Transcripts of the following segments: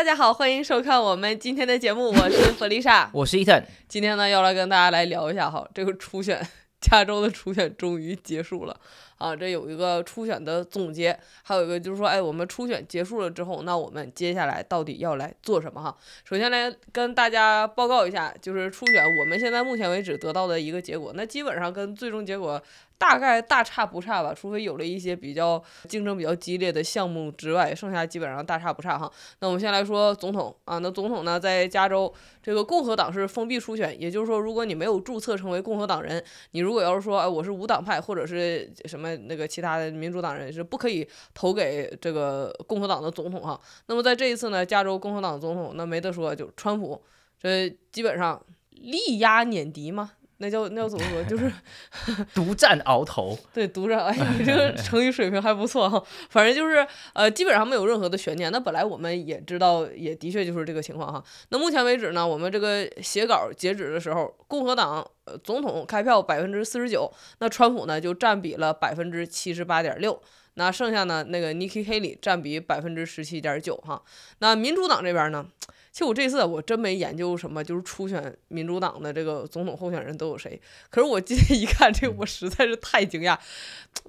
大家好，欢迎收看我们今天的节目，我是 弗丽莎，我是伊藤。今天呢要来跟大家来聊一下哈，这个初选，加州的初选终于结束了啊，这有一个初选的总结，还有一个就是说，哎，我们初选结束了之后，那我们接下来到底要来做什么哈？首先来跟大家报告一下，就是初选，我们现在目前为止得到的一个结果，那基本上跟最终结果。大概大差不差吧，除非有了一些比较竞争比较激烈的项目之外，剩下基本上大差不差哈。那我们先来说总统啊，那总统呢在加州这个共和党是封闭初选，也就是说如果你没有注册成为共和党人，你如果要是说哎我是无党派或者是什么那个其他的民主党人是不可以投给这个共和党的总统哈。那么在这一次呢，加州共和党总统那没得说，就川普，这基本上力压碾敌嘛。那叫那叫怎么说？就是 独占鳌头。对，独占。哎，你这个成语水平还不错哈。反正就是呃，基本上没有任何的悬念。那本来我们也知道，也的确就是这个情况哈。那目前为止呢，我们这个写稿截止的时候，共和党总统开票百分之四十九，那川普呢就占比了百分之七十八点六，那剩下呢那个 Nikki Haley 占比百分之十七点九哈。那民主党这边呢？其实我这次我真没研究什么，就是初选民主党的这个总统候选人都有谁。可是我今天一看，这我实在是太惊讶，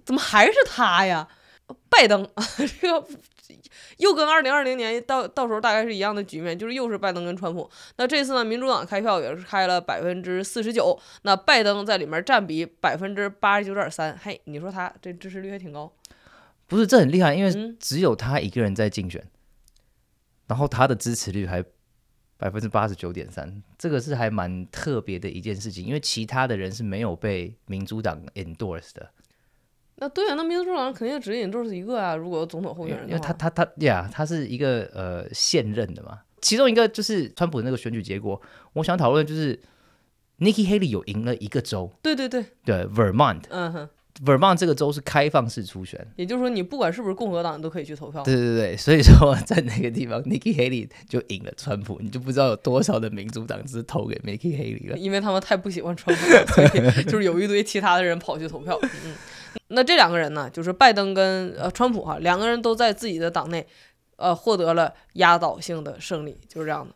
怎么还是他呀？拜登，这个又跟二零二零年到到时候大概是一样的局面，就是又是拜登跟川普。那这次呢，民主党开票也是开了百分之四十九，那拜登在里面占比百分之八十九点三。嘿，你说他这支持率还挺高，不是？这很厉害，因为只有他一个人在竞选。然后他的支持率还百分之八十九点三，这个是还蛮特别的一件事情，因为其他的人是没有被民主党 endorse 的。那对啊，那民主党肯定只 endorse 一个啊，如果总统候选人因为他他他呀，他是一个呃现任的嘛。其中一个就是川普的那个选举结果，我想讨论就是 Nikki Haley 有赢了一个州。对对对，对 Vermont。嗯哼。Vermont 这个州是开放式初选，也就是说你不管是不是共和党都可以去投票。对对对，所以说在那个地方，Nikki Haley 就赢了川普，你就不知道有多少的民主党是投给 Nikki Haley 了，因为他们太不喜欢川普，所以就是有一堆其他的人跑去投票。嗯，那这两个人呢，就是拜登跟呃川普哈，两个人都在自己的党内呃获得了压倒性的胜利，就是这样的。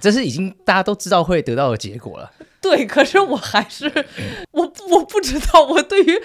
这是已经大家都知道会得到的结果了。对，可是我还是，我我不知道，我对于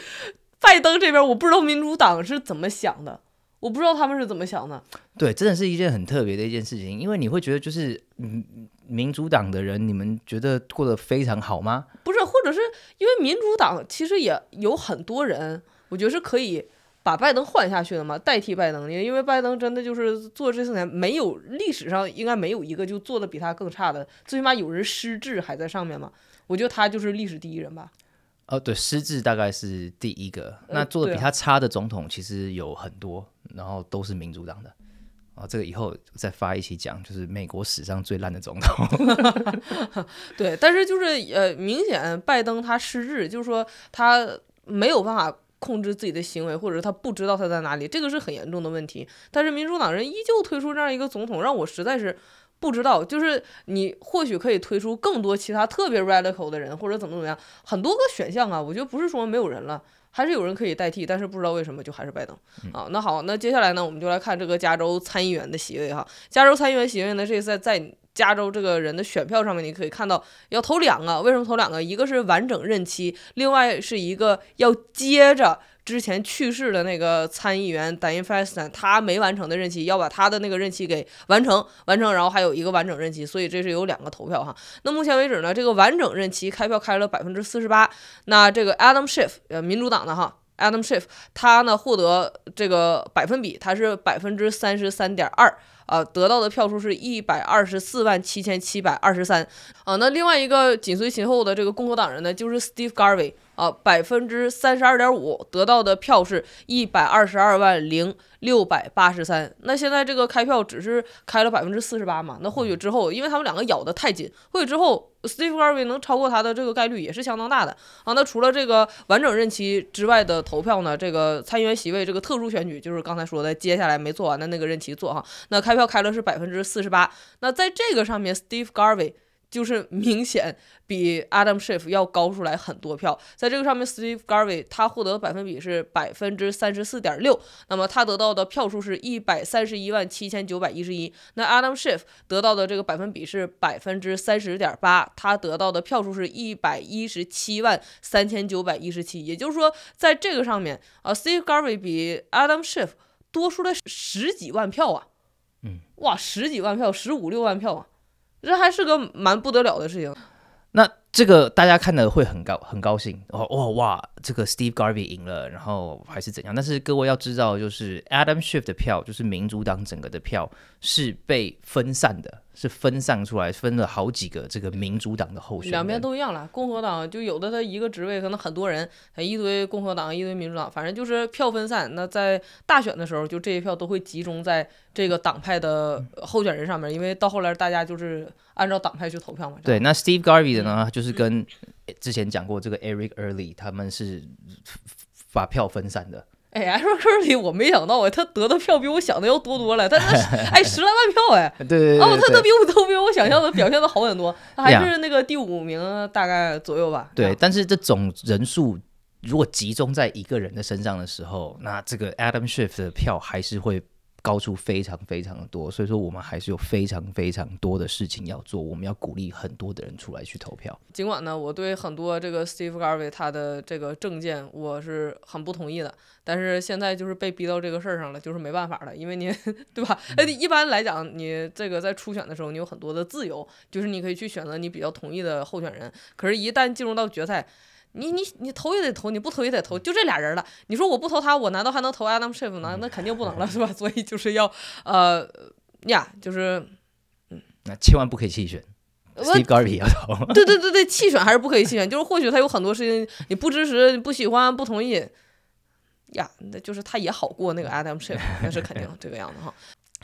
拜登这边，我不知道民主党是怎么想的，我不知道他们是怎么想的。对，真的是一件很特别的一件事情，因为你会觉得，就是嗯，民主党的人，你们觉得过得非常好吗？不是，或者是因为民主党其实也有很多人，我觉得是可以。把拜登换下去了嘛，代替拜登因为拜登真的就是做这四年没有历史上应该没有一个就做的比他更差的，最起码有人失智还在上面嘛。我觉得他就是历史第一人吧。呃，对，失智大概是第一个。那做的比他差的总统其实有很多，然后都是民主党的。啊，这个以后再发一期讲，就是美国史上最烂的总统。对，但是就是呃，明显拜登他失智，就是说他没有办法。控制自己的行为，或者他不知道他在哪里，这个是很严重的问题。但是民主党人依旧推出这样一个总统，让我实在是不知道。就是你或许可以推出更多其他特别 radical 的人，或者怎么怎么样，很多个选项啊。我觉得不是说没有人了，还是有人可以代替。但是不知道为什么就还是拜登。好，那好，那接下来呢，我们就来看这个加州参议员的席位哈。加州参议员席位呢，这次在。加州这个人的选票上面，你可以看到要投两个。为什么投两个？一个是完整任期，另外是一个要接着之前去世的那个参议员 d i a n n f e s t e n 他没完成的任期，要把他的那个任期给完成完成，然后还有一个完整任期。所以这是有两个投票哈。那目前为止呢，这个完整任期开票开了百分之四十八。那这个 Adam Schiff 呃，民主党的哈。Adam Schiff，他呢获得这个百分比，他是百分之三十三点二，呃，得到的票数是一百二十四万七千七百二十三，啊，那另外一个紧随其后的这个共和党人呢，就是 Steve Garvey。啊，百分之三十二点五得到的票是一百二十二万零六百八十三。那现在这个开票只是开了百分之四十八嘛？那或许之后，因为他们两个咬得太紧，或许之后 Steve Garvey 能超过他的这个概率也是相当大的啊。那除了这个完整任期之外的投票呢？这个参议员席位这个特殊选举，就是刚才说的，接下来没做完的那个任期做哈。那开票开了是百分之四十八。那在这个上面，Steve Garvey。就是明显比 Adam Schiff 要高出来很多票，在这个上面，Steve Garvey 他获得的百分比是百分之三十四点六，那么他得到的票数是一百三十一万七千九百一十一。那 Adam Schiff 得到的这个百分比是百分之三十点八，他得到的票数是一百一十七万三千九百一十七。也就是说，在这个上面，啊，Steve Garvey 比 Adam Schiff 多出来十几万票啊，嗯，哇，十几万票，十五六万票啊。这还是个蛮不得了的事情，那这个大家看的会很高很高兴哦哦哇，这个 Steve Garvey 赢了，然后还是怎样？但是各位要知道，就是 Adam Schiff 的票，就是民主党整个的票是被分散的。是分散出来，分了好几个这个民主党的候选人。两边都一样了，共和党就有的他一个职位可能很多人，他一堆共和党，一堆民主党，反正就是票分散。那在大选的时候，就这些票都会集中在这个党派的候选人上面，因为到后来大家就是按照党派去投票嘛。对，那 Steve Garvey 的呢，就是跟之前讲过这个 Eric Early，他们是把票分散的。哎，M 克里，我没想到哎，他得的票比我想的要多多了。他他哎，十来万票哎，对对对，哦，他他比我都比我想象的表现的好很多，他还是那个第五名大概左右吧。对，但是这种人数如果集中在一个人的身上的时候，那这个 Adam Schiff 的票还是会。高出非常非常的多，所以说我们还是有非常非常多的事情要做，我们要鼓励很多的人出来去投票。尽管呢，我对很多这个 Steve Garvey 他的这个政见我是很不同意的，但是现在就是被逼到这个事儿上了，就是没办法了，因为您 对吧？哎，一般来讲，你这个在初选的时候，你有很多的自由，就是你可以去选择你比较同意的候选人，可是，一旦进入到决赛。你你你投也得投，你不投也得投，就这俩人了。你说我不投他，我难道还能投 Adam Schiff 呢？那肯定不能了，是吧？所以就是要，呃，呀，就是，嗯，那千万不可以弃选，Gary 对对对对，弃选还是不可以弃选。就是或许他有很多事情你不支持、不喜欢、不同意，呀，那就是他也好过那个 Adam Schiff，那是肯定这个样子哈。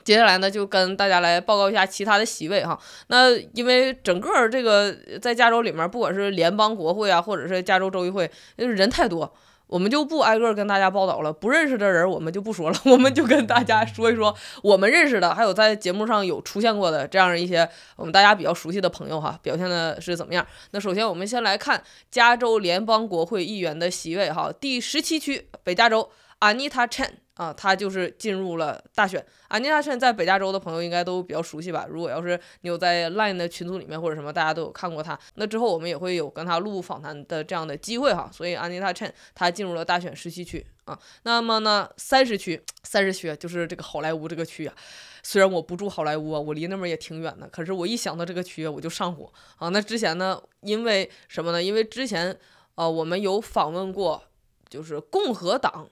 接下来呢，就跟大家来报告一下其他的席位哈。那因为整个这个在加州里面，不管是联邦国会啊，或者是加州州议会，就是人太多，我们就不挨个跟大家报道了。不认识的人我们就不说了，我们就跟大家说一说我们认识的，还有在节目上有出现过的这样一些我们大家比较熟悉的朋友哈，表现的是怎么样？那首先我们先来看加州联邦国会议员的席位哈，第十七区北加州，Anita Chen。啊，他就是进入了大选。安妮塔·陈在北加州的朋友应该都比较熟悉吧？如果要是你有在 LINE 的群组里面或者什么，大家都有看过他。那之后我们也会有跟他录访谈的这样的机会哈。所以安妮塔·趁他进入了大选十习区啊。那么呢，三十区，三十区就是这个好莱坞这个区。啊。虽然我不住好莱坞，啊，我离那边也挺远的，可是我一想到这个区我就上火啊。那之前呢，因为什么呢？因为之前呃，我们有访问过就是共和党。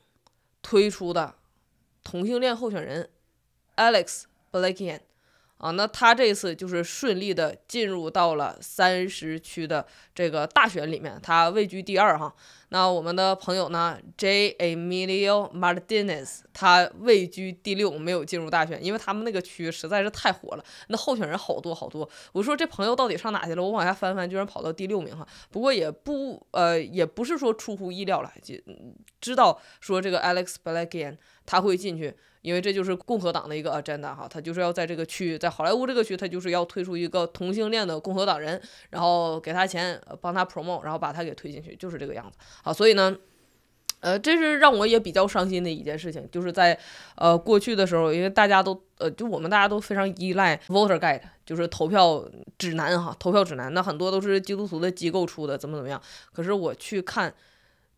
推出的同性恋候选人 Alex b l a c k i a n 啊，那他这次就是顺利的进入到了三十区的这个大选里面，他位居第二哈。那我们的朋友呢，J. Emilio Martinez，他位居第六，没有进入大选，因为他们那个区实在是太火了，那候选人好多好多。我说这朋友到底上哪去了？我往下翻翻，居然跑到第六名哈。不过也不呃，也不是说出乎意料了，就知道说这个 Alex Belkian 他会进去。因为这就是共和党的一个 agenda 哈，他就是要在这个区，在好莱坞这个区，他就是要推出一个同性恋的共和党人，然后给他钱，帮他 promote，然后把他给推进去，就是这个样子啊。所以呢，呃，这是让我也比较伤心的一件事情，就是在呃过去的时候，因为大家都呃就我们大家都非常依赖 voter guide，就是投票指南哈，投票指南那很多都是基督徒的机构出的，怎么怎么样。可是我去看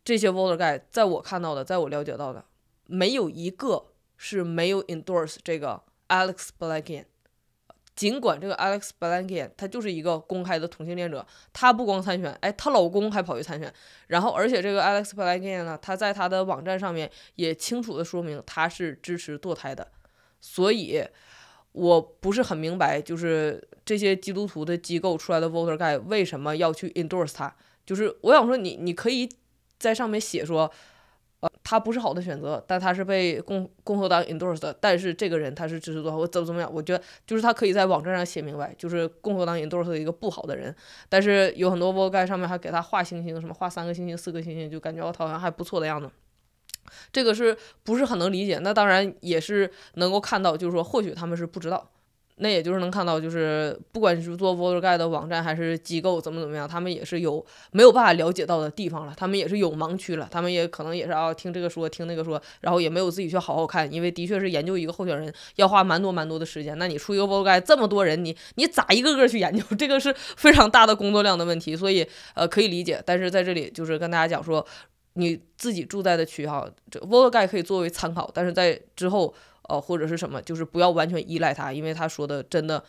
这些 voter guide，在我看到的，在我了解到的，没有一个。是没有 endorse 这个 Alex b l a c k i a n 尽管这个 Alex b l a c k i a n 他就是一个公开的同性恋者，他不光参选，哎，她老公还跑去参选，然后而且这个 Alex b l a c k i a n 呢，他在他的网站上面也清楚的说明他是支持堕胎的，所以我不是很明白，就是这些基督徒的机构出来的 voter g u y e 为什么要去 endorse 他？就是我想说，你你可以在上面写说。他不是好的选择，但他是被共共和党 endorse 的。但是这个人他是支持多少？我怎么怎么样？我觉得就是他可以在网站上写明白，就是共和党 endorse 的一个不好的人。但是有很多博客上面还给他画星星，什么画三个星星、四个星星，就感觉我好像还不错的样子。这个是不是很能理解？那当然也是能够看到，就是说或许他们是不知道。那也就是能看到，就是不管是做 a 特 e 的网站还是机构怎么怎么样，他们也是有没有办法了解到的地方了，他们也是有盲区了，他们也可能也是啊听这个说听那个说，然后也没有自己去好好看，因为的确是研究一个候选人要花蛮多蛮多的时间。那你出一个 a 特 e 这么多人，你你咋一个个去研究？这个是非常大的工作量的问题，所以呃可以理解。但是在这里就是跟大家讲说，你自己住在的区哈，这 a 特 e 可以作为参考，但是在之后。哦，或者是什么，就是不要完全依赖他，因为他说的真的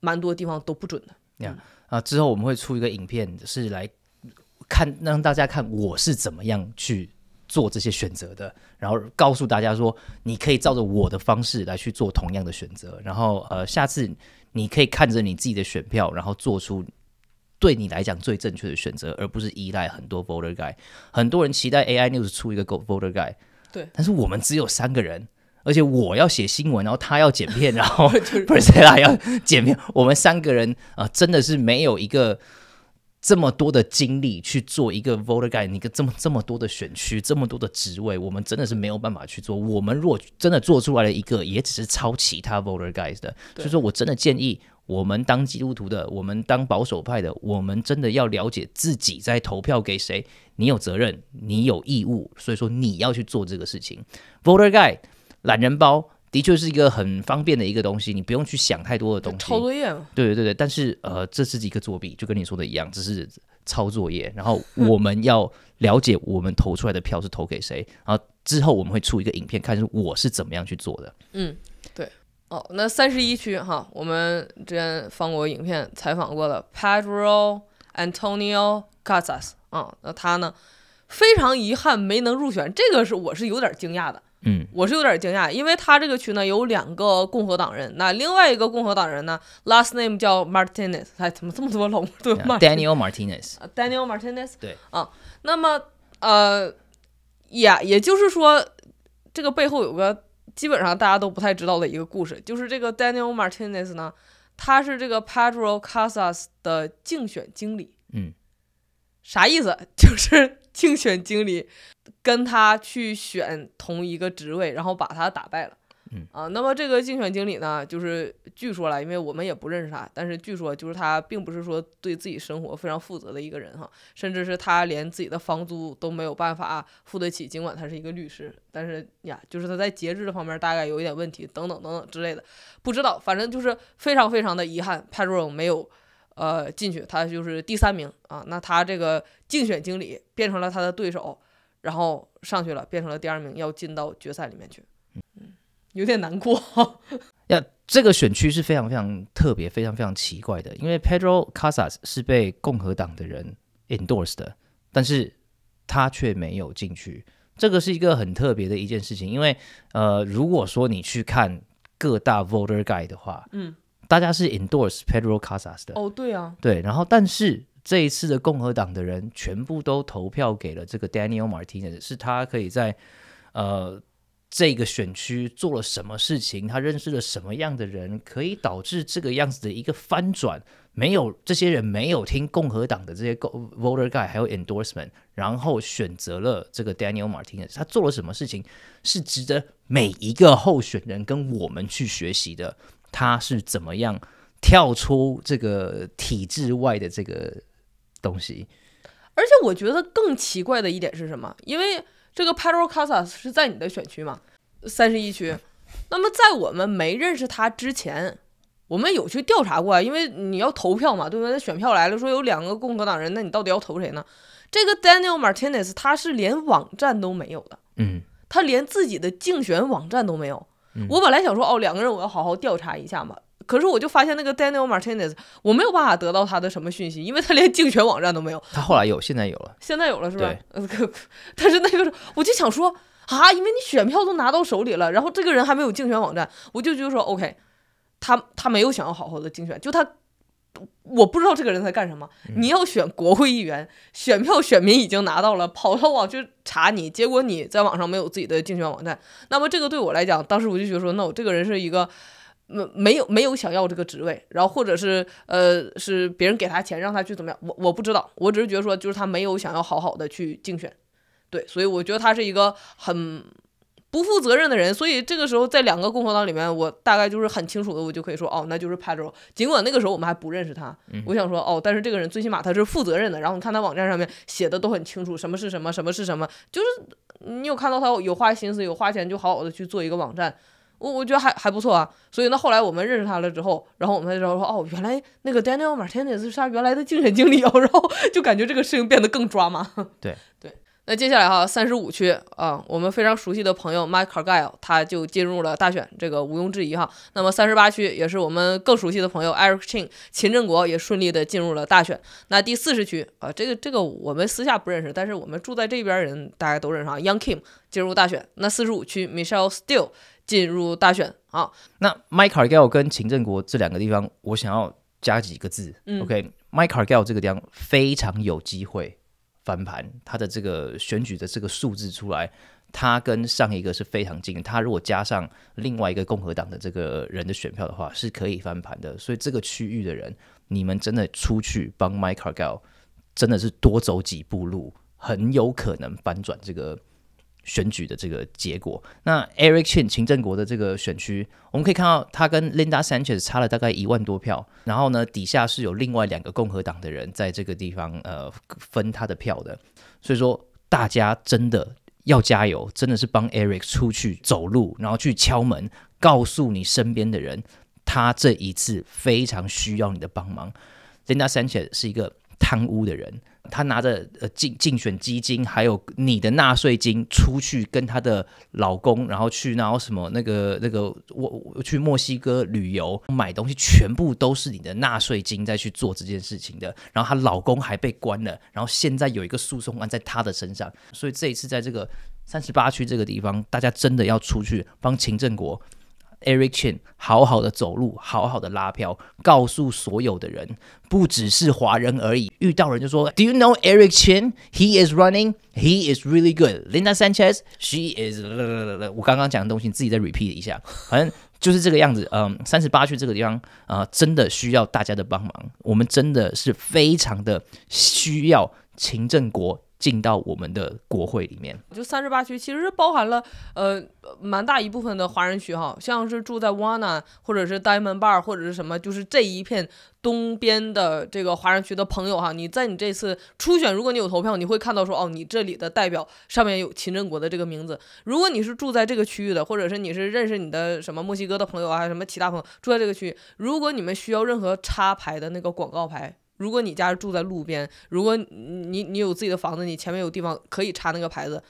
蛮多地方都不准的。样啊，之后我们会出一个影片，是来看让大家看我是怎么样去做这些选择的，然后告诉大家说，你可以照着我的方式来去做同样的选择。然后呃，下次你可以看着你自己的选票，然后做出对你来讲最正确的选择，而不是依赖很多 v o t l e r guy。很多人期待 AI news 出一个狗 o u l d e r guy，对，但是我们只有三个人。而且我要写新闻，然后他要剪片，然后 p r i s c i l a 要剪片，我们三个人啊，真的是没有一个这么多的精力去做一个 voter guide。一个这么这么多的选区，这么多的职位，我们真的是没有办法去做。我们如果真的做出来了一个，也只是抄其他 voter guide 的。所以说我真的建议，我们当基督徒的，我们当保守派的，我们真的要了解自己在投票给谁，你有责任，你有义务，所以说你要去做这个事情，voter guide。懒人包的确是一个很方便的一个东西，你不用去想太多的东西。抄作业嘛？对对对但是呃，这是一个作弊，就跟你说的一样，只是抄作业。然后我们要了解我们投出来的票是投给谁，然后之后我们会出一个影片，看是我是怎么样去做的。嗯，对。哦，那三十一区哈，我们之前放过影片采访过的 Pedro Antonio c a s a s 啊，那他呢非常遗憾没能入选，这个是我是有点惊讶的。嗯，我是有点惊讶，因为他这个区呢有两个共和党人，那另外一个共和党人呢，last name 叫 Martinez，哎，怎么这么多龙？对吧？Daniel Martinez，Daniel Martinez，对啊，那么呃，也也就是说，这个背后有个基本上大家都不太知道的一个故事，就是这个 Daniel Martinez 呢，他是这个 Pedro Casas 的竞选经理。嗯，啥意思？就是。竞选经理跟他去选同一个职位，然后把他打败了。嗯啊，那么这个竞选经理呢，就是据说了，因为我们也不认识他，但是据说就是他并不是说对自己生活非常负责的一个人哈，甚至是他连自己的房租都没有办法付得起，尽管他是一个律师，但是呀，就是他在节制这方面大概有一点问题，等等等等之类的，不知道，反正就是非常非常的遗憾，Pedro 没有。呃，进去他就是第三名啊。那他这个竞选经理变成了他的对手，然后上去了，变成了第二名，要进到决赛里面去。嗯，有点难过。呀，这个选区是非常非常特别、非常非常奇怪的，因为 Pedro Casas 是被共和党的人 endorsed，但是他却没有进去。这个是一个很特别的一件事情，因为呃，如果说你去看各大 voter guy 的话，嗯。大家是 endorse Pedro Casas 的哦，对啊，对，然后但是这一次的共和党的人全部都投票给了这个 Daniel Martinez，是他可以在呃这个选区做了什么事情，他认识了什么样的人，可以导致这个样子的一个翻转？没有这些人没有听共和党的这些 voter guy 还有 endorsement，然后选择了这个 Daniel Martinez，他做了什么事情是值得每一个候选人跟我们去学习的。他是怎么样跳出这个体制外的这个东西？而且我觉得更奇怪的一点是什么？因为这个 Pedro Casas 是在你的选区嘛，三十一区。那么在我们没认识他之前，我们有去调查过啊，因为你要投票嘛，对吧？那选票来了，说有两个共和党人，那你到底要投谁呢？这个 Daniel Martinez 他是连网站都没有的，嗯，他连自己的竞选网站都没有。我本来想说哦，两个人我要好好调查一下嘛。可是我就发现那个 Daniel Martinez，我没有办法得到他的什么讯息，因为他连竞选网站都没有。他后来有，现在有了。现在有了是吧？但是那个，我就想说啊，因为你选票都拿到手里了，然后这个人还没有竞选网站，我就就说 OK，他他没有想要好好的竞选，就他。我不知道这个人在干什么。你要选国会议员，选票选民已经拿到了，跑到网去查你，结果你在网上没有自己的竞选网站。那么这个对我来讲，当时我就觉得说，那我这个人是一个没没有没有想要这个职位，然后或者是呃是别人给他钱让他去怎么样？我我不知道，我只是觉得说，就是他没有想要好好的去竞选，对，所以我觉得他是一个很。不负责任的人，所以这个时候在两个共和党里面，我大概就是很清楚的，我就可以说哦，那就是 Pedro。尽管那个时候我们还不认识他，我想说哦，但是这个人最起码他是负责任的。然后你看他网站上面写的都很清楚，什么是什么，什么是什么，就是你有看到他有花心思，有花钱，就好好的去做一个网站。我我觉得还还不错啊。所以那后来我们认识他了之后，然后我们才知道说哦，原来那个 Daniel m a r t i n e z 是他原来的竞选经理哦，然后就感觉这个事情变得更抓嘛。对对。那接下来哈，三十五区啊，我们非常熟悉的朋友 Mike Car Gail，他就进入了大选，这个毋庸置疑哈。那么三十八区也是我们更熟悉的朋友 Eric h i n 秦振国也顺利的进入了大选。那第四十区啊，这个这个我们私下不认识，但是我们住在这边人大家都认识啊，Young Kim 进入大选。那四十五区 Michelle Steele 进入大选啊。那 Mike Car Gail 跟秦振国这两个地方，我想要加几个字，OK？Mike Car g a l l 这个地方非常有机会。翻盘，他的这个选举的这个数字出来，他跟上一个是非常近。他如果加上另外一个共和党的这个人的选票的话，是可以翻盘的。所以这个区域的人，你们真的出去帮 m i c a r Gal，真的是多走几步路，很有可能翻转这个。选举的这个结果，那 Eric Chin 秦振国的这个选区，我们可以看到他跟 Linda Sanchez 差了大概一万多票，然后呢，底下是有另外两个共和党的人在这个地方呃分他的票的，所以说大家真的要加油，真的是帮 Eric 出去走路，然后去敲门，告诉你身边的人，他这一次非常需要你的帮忙。Linda Sanchez 是一个贪污的人。她拿着呃竞竞选基金，还有你的纳税金出去跟她的老公，然后去然后什么那个那个我去墨西哥旅游买东西，全部都是你的纳税金在去做这件事情的。然后她老公还被关了，然后现在有一个诉讼案在她的身上。所以这一次在这个三十八区这个地方，大家真的要出去帮秦正国。Eric c h e n 好好的走路，好好的拉票，告诉所有的人，不只是华人而已。遇到人就说，Do you know Eric c h e n He is running. He is really good. Linda Sanchez, she is。我刚刚讲的东西，你自己再 repeat 一下，反正就是这个样子。嗯，三十八区这个地方，呃，真的需要大家的帮忙。我们真的是非常的需要秦正国。进到我们的国会里面，就三十八区其实包含了呃蛮大一部分的华人区哈，像是住在 n n a 或者是 Diamond 门坝 r 或者是什么，就是这一片东边的这个华人区的朋友哈，你在你这次初选如果你有投票，你会看到说哦你这里的代表上面有秦振国的这个名字。如果你是住在这个区域的，或者是你是认识你的什么墨西哥的朋友啊什么其他朋友住在这个区域，如果你们需要任何插牌的那个广告牌。如果你家住在路边，如果你你有自己的房子，你前面有地方可以插那个牌子，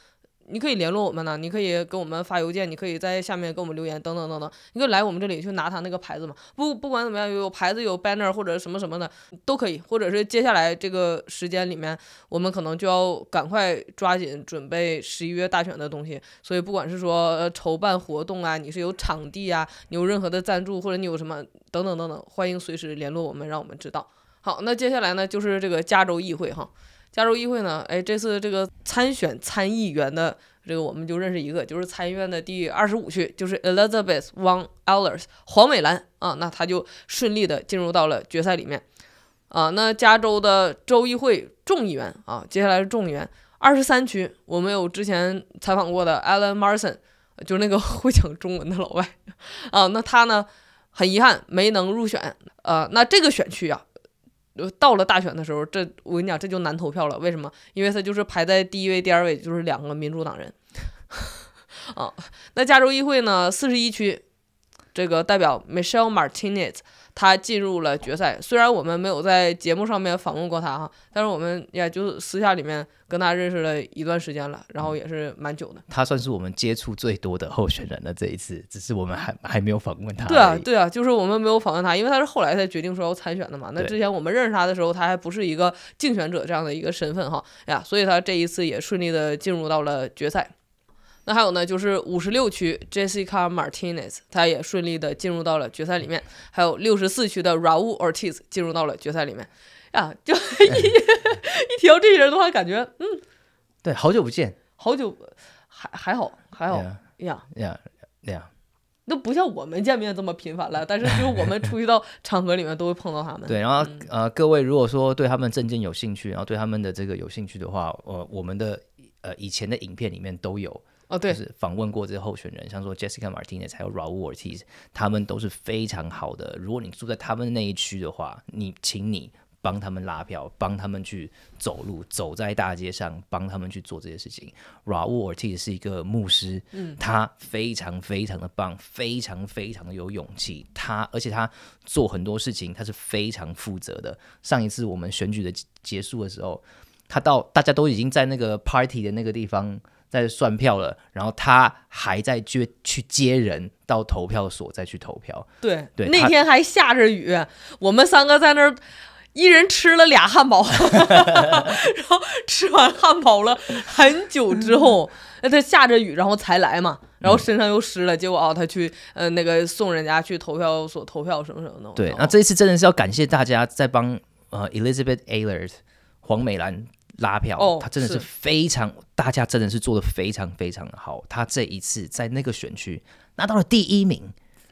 你可以联络我们呢，你可以给我们发邮件，你可以在下面给我们留言，等等等等，你可以来我们这里去拿他那个牌子嘛。不不管怎么样，有牌子、有 banner 或者什么什么的都可以，或者是接下来这个时间里面，我们可能就要赶快抓紧准备十一月大选的东西，所以不管是说筹办活动啊，你是有场地啊，你有任何的赞助或者你有什么等等等等，欢迎随时联络我们，让我们知道。好，那接下来呢，就是这个加州议会哈。加州议会呢，哎，这次这个参选参议员的这个，我们就认识一个，就是参议院的第二十五区，就是 Elizabeth Wang Ellis 黄美兰啊，那她就顺利的进入到了决赛里面啊。那加州的州议会众议员啊，接下来是众议员二十三区，我们有之前采访过的 Alan Marson，就那个 会讲中文的老外啊，那他呢很遗憾没能入选。呃，那这个选区啊。到了大选的时候，这我跟你讲，这就难投票了。为什么？因为他就是排在第一位、第二位就是两个民主党人 啊。那加州议会呢？四十一区这个代表 Michelle Martinez。他进入了决赛，虽然我们没有在节目上面访问过他哈，但是我们也就是私下里面跟他认识了一段时间了，然后也是蛮久的。他算是我们接触最多的候选人了，这一次只是我们还还没有访问他。对啊，对啊，就是我们没有访问他，因为他是后来才决定说要参选的嘛。那之前我们认识他的时候，他还不是一个竞选者这样的一个身份哈呀，所以他这一次也顺利的进入到了决赛。那还有呢，就是五十六区 Jessica Martinez，她也顺利的进入到了决赛里面。还有六十四区的 r a u l Ortiz 进入到了决赛里面。啊，就 一一提到这些人的话，感觉嗯，对，好久不见，好久还还好还好呀呀呀，那不像我们见面这么频繁了，但是就是我们出去到场合里面都会碰到他们。对，然后呃，各位如果说对他们证件有兴趣，然后对他们的这个有兴趣的话，呃，我们的呃以前的影片里面都有。哦，对，就是访问过这些候选人，像说 Jessica Martinez 还有 Raw Ortiz，他们都是非常好的。如果你住在他们那一区的话，你请你帮他们拉票，帮他们去走路，走在大街上，帮他们去做这些事情。Raw Ortiz 是一个牧师，嗯，他非常非常的棒，非常非常的有勇气。他而且他做很多事情，他是非常负责的。上一次我们选举的结束的时候，他到大家都已经在那个 party 的那个地方。在算票了，然后他还在接去接人到投票所再去投票。对对，那天还下着雨，我们三个在那儿，一人吃了俩汉堡，然后吃完汉堡了很久之后，那他下着雨，然后才来嘛，然后身上又湿了，结果哦，他去呃那个送人家去投票所投票什么什么的。对，那这一次真的是要感谢大家在帮呃 Elizabeth a y e r t 黄美兰。拉票，哦、他真的是非常，大家真的是做的非常非常的好。他这一次在那个选区拿到了第一名，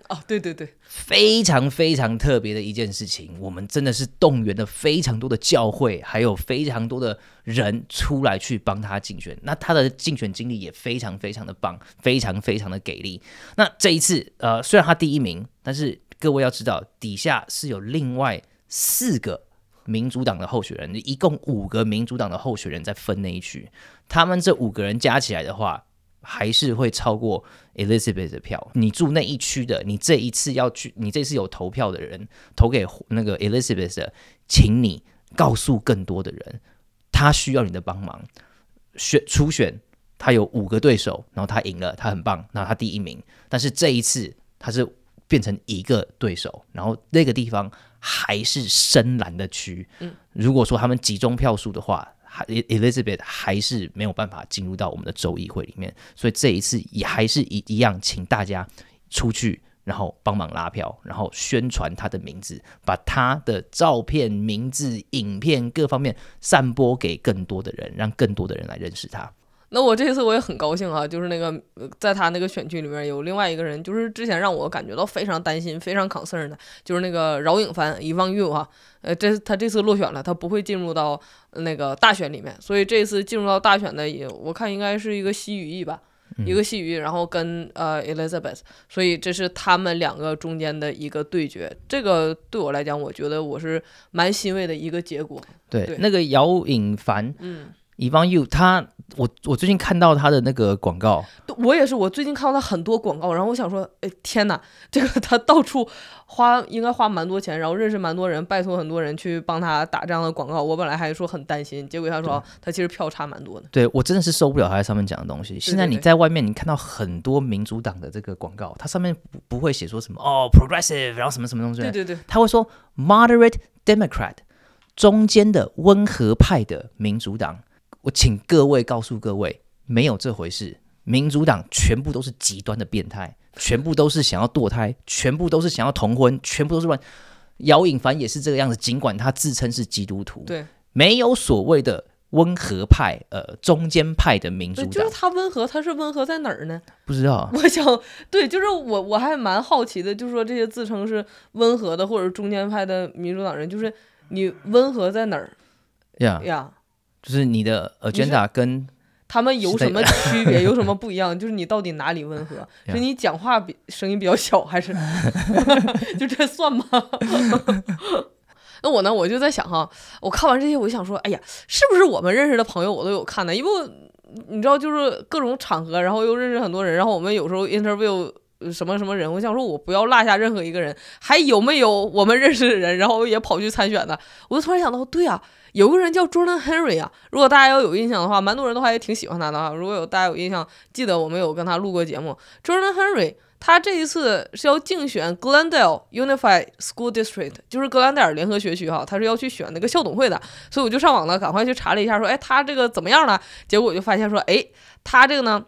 哦，对对对，非常非常特别的一件事情。我们真的是动员了非常多的教会，还有非常多的人出来去帮他竞选。那他的竞选经历也非常非常的棒，非常非常的给力。那这一次，呃，虽然他第一名，但是各位要知道，底下是有另外四个。民主党的候选人一共五个，民主党的候选人在分那一区，他们这五个人加起来的话，还是会超过 Elizabeth 的票。你住那一区的，你这一次要去，你这次有投票的人投给那个 Elizabeth，请你告诉更多的人，他需要你的帮忙。选初选他有五个对手，然后他赢了，他很棒，那他第一名。但是这一次他是。变成一个对手，然后那个地方还是深蓝的区。嗯，如果说他们集中票数的话，Elizabeth 还是没有办法进入到我们的州议会里面。所以这一次也还是一一样，请大家出去，然后帮忙拉票，然后宣传他的名字，把他的照片、名字、影片各方面散播给更多的人，让更多的人来认识他。那我这次我也很高兴啊，就是那个在他那个选区里面有另外一个人，就是之前让我感觉到非常担心、非常 concerned 的，就是那个饶颖凡、伊望玉啊。呃，这他这次落选了，他不会进入到那个大选里面，所以这次进入到大选的，也，我看应该是一个西语裔吧，一个西语裔，然后跟呃 Elizabeth，所以这是他们两个中间的一个对决。这个对我来讲，我觉得我是蛮欣慰的一个结果。对，那个饶颖凡，嗯。以方 you，他我我最近看到他的那个广告，我也是，我最近看到他很多广告，然后我想说，哎，天哪，这个他到处花应该花蛮多钱，然后认识蛮多人，拜托很多人去帮他打这样的广告。我本来还说很担心，结果他说他其实票差蛮多的。对我真的是受不了他在上面讲的东西。现在你在外面你看到很多民主党的这个广告，它上面不不会写说什么哦，progressive，然后什么什么东西，对对对，他会说 moderate democrat，中间的温和派的民主党。我请各位告诉各位，没有这回事。民主党全部都是极端的变态，全部都是想要堕胎，全部都是想要同婚，全部都是乱。姚颖凡也是这个样子，尽管他自称是基督徒，对，没有所谓的温和派、呃中间派的民主党，就是他温和，他是温和在哪儿呢？不知道。我想，对，就是我我还蛮好奇的，就是说这些自称是温和的或者中间派的民主党人，就是你温和在哪儿？呀呀。就是你的呃 a r n a 跟他们有什么区别？有什么不一样？就是你到底哪里温和？是你讲话比声音比较小，还是 就这算吗？那我呢？我就在想哈，我看完这些，我想说，哎呀，是不是我们认识的朋友我都有看呢？因为你知道，就是各种场合，然后又认识很多人，然后我们有时候 interview 什么什么人，我想说，我不要落下任何一个人。还有没有我们认识的人，然后也跑去参选的？我就突然想到，对啊。有个人叫 Jordan Henry 啊，如果大家要有印象的话，蛮多人的话也挺喜欢他的。如果有大家有印象，记得我们有跟他录过节目。Jordan Henry，他这一次是要竞选 Glendale Unified School District，就是格兰戴尔联合学区哈，他是要去选那个校董会的。所以我就上网呢，赶快去查了一下，说，哎，他这个怎么样了？结果我就发现说，哎，他这个呢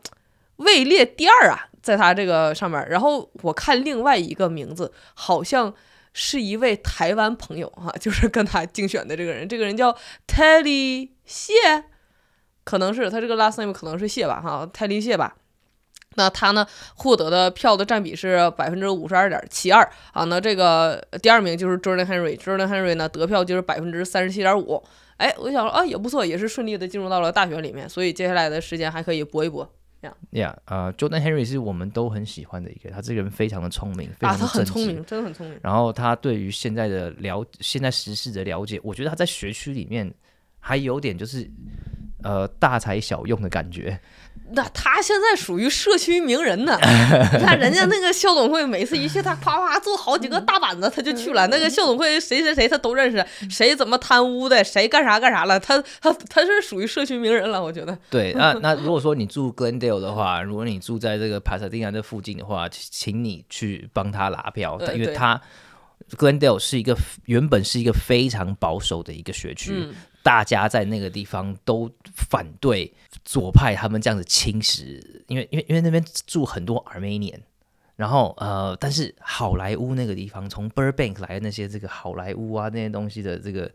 位列第二啊，在他这个上面。然后我看另外一个名字，好像。是一位台湾朋友哈，就是跟他竞选的这个人，这个人叫泰利谢，可能是他这个 last name 可能是谢吧哈，泰利谢吧。那他呢获得的票的占比是百分之五十二点七二啊，那这个第二名就是 Jordan Henry，Jordan Henry 呢得票就是百分之三十七点五。哎，我想说啊，也不错，也是顺利的进入到了大选里面，所以接下来的时间还可以搏一搏。呀，啊，Jordan Henry 是我们都很喜欢的一个，他这个人非常的聪明，啊，他很聪明，真的很聪明。然后他对于现在的了，现在时事的了解，我觉得他在学区里面还有点就是，呃，大材小用的感觉。那他现在属于社区名人呢。那人家那个校董会每次一去，他啪啪做好几个大板子，他就去了。那个校董会谁谁谁他都认识，谁怎么贪污的，谁干啥干啥了，他他他是属于社区名人了。我觉得。对，那那如果说你住 g l e n d a l e 的话，如果你住在这个帕萨丁亚这附近的话，请你去帮他拉票，因为他 g l e n d a l e 是一个原本是一个非常保守的一个学区，大家在那个地方都反对。左派他们这样子侵蚀，因为因为因为那边住很多 Armenian，然后呃，但是好莱坞那个地方从 Burbank 来的那些这个好莱坞啊那些东西的这个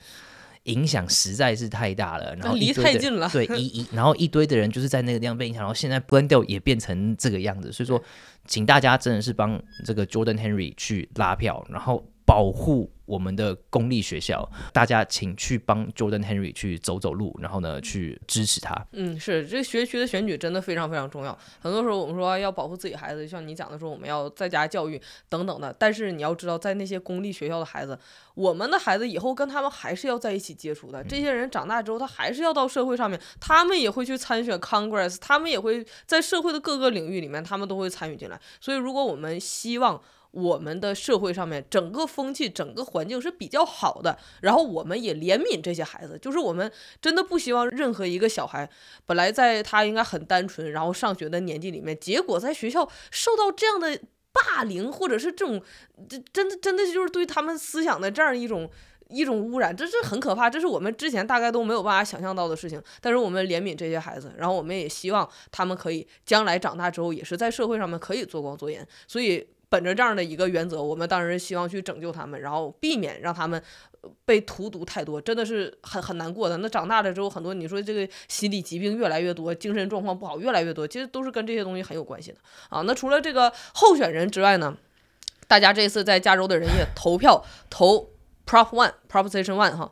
影响实在是太大了，然后离太近了，对，一一然后一堆的人就是在那个地方被影响，然后现在 Blendo 也变成这个样子，所以说，请大家真的是帮这个 Jordan Henry 去拉票，然后。保护我们的公立学校，大家请去帮 Jordan Henry 去走走路，然后呢，去支持他。嗯，是，这学区的选举真的非常非常重要。很多时候我们说要保护自己孩子，像你讲的说我们要在家教育等等的，但是你要知道，在那些公立学校的孩子，我们的孩子以后跟他们还是要在一起接触的。这些人长大之后，他还是要到社会上面，他们也会去参选 Congress，他们也会在社会的各个领域里面，他们都会参与进来。所以，如果我们希望。我们的社会上面整个风气、整个环境是比较好的，然后我们也怜悯这些孩子，就是我们真的不希望任何一个小孩，本来在他应该很单纯，然后上学的年纪里面，结果在学校受到这样的霸凌，或者是这种，这真的真的就是对他们思想的这样一种一种污染，这是很可怕，这是我们之前大概都没有办法想象到的事情。但是我们怜悯这些孩子，然后我们也希望他们可以将来长大之后，也是在社会上面可以做光做盐，所以。本着这样的一个原则，我们当然希望去拯救他们，然后避免让他们被荼毒太多，真的是很很难过的。那长大了之后，很多你说这个心理疾病越来越多，精神状况不好越来越多，其实都是跟这些东西很有关系的啊。那除了这个候选人之外呢，大家这次在加州的人也 投票投 Prop One Proposition One 哈。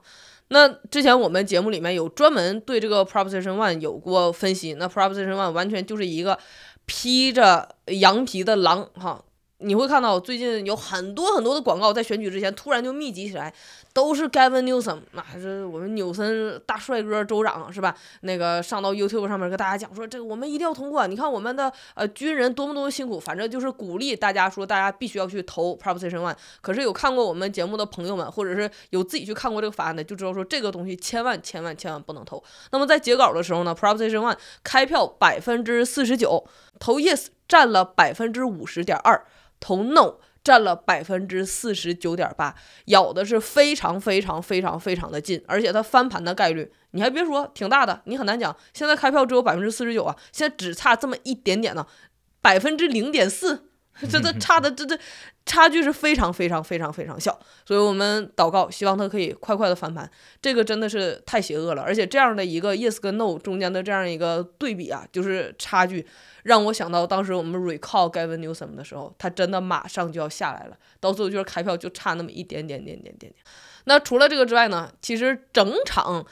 那之前我们节目里面有专门对这个 Proposition One 有过分析，那 Proposition One 完全就是一个披着羊皮的狼哈。你会看到最近有很多很多的广告在选举之前突然就密集起来，都是 Gavin Newsom，那还是我们纽森大帅哥州长是吧？那个上到 YouTube 上面跟大家讲说，这个我们一定要通过。你看我们的呃军人多么多么辛苦，反正就是鼓励大家说大家必须要去投 Proposition One。可是有看过我们节目的朋友们，或者是有自己去看过这个法案的，就知道说这个东西千万千万千万不能投。那么在截稿的时候呢，Proposition One 开票百分之四十九，投 Yes 占了百分之五十点二。同 no 占了百分之四十九点八，咬的是非常非常非常非常的近，而且它翻盘的概率，你还别说，挺大的，你很难讲。现在开票只有百分之四十九啊，现在只差这么一点点呢，百分之零点四。这 这差的这这差距是非常非常非常非常小，所以我们祷告，希望他可以快快的翻盘。这个真的是太邪恶了，而且这样的一个 yes 跟 no 中间的这样一个对比啊，就是差距，让我想到当时我们 recall Gavin Newsom 的时候，他真的马上就要下来了，到最后就是开票就差那么一点点点点点点。那除了这个之外呢，其实整场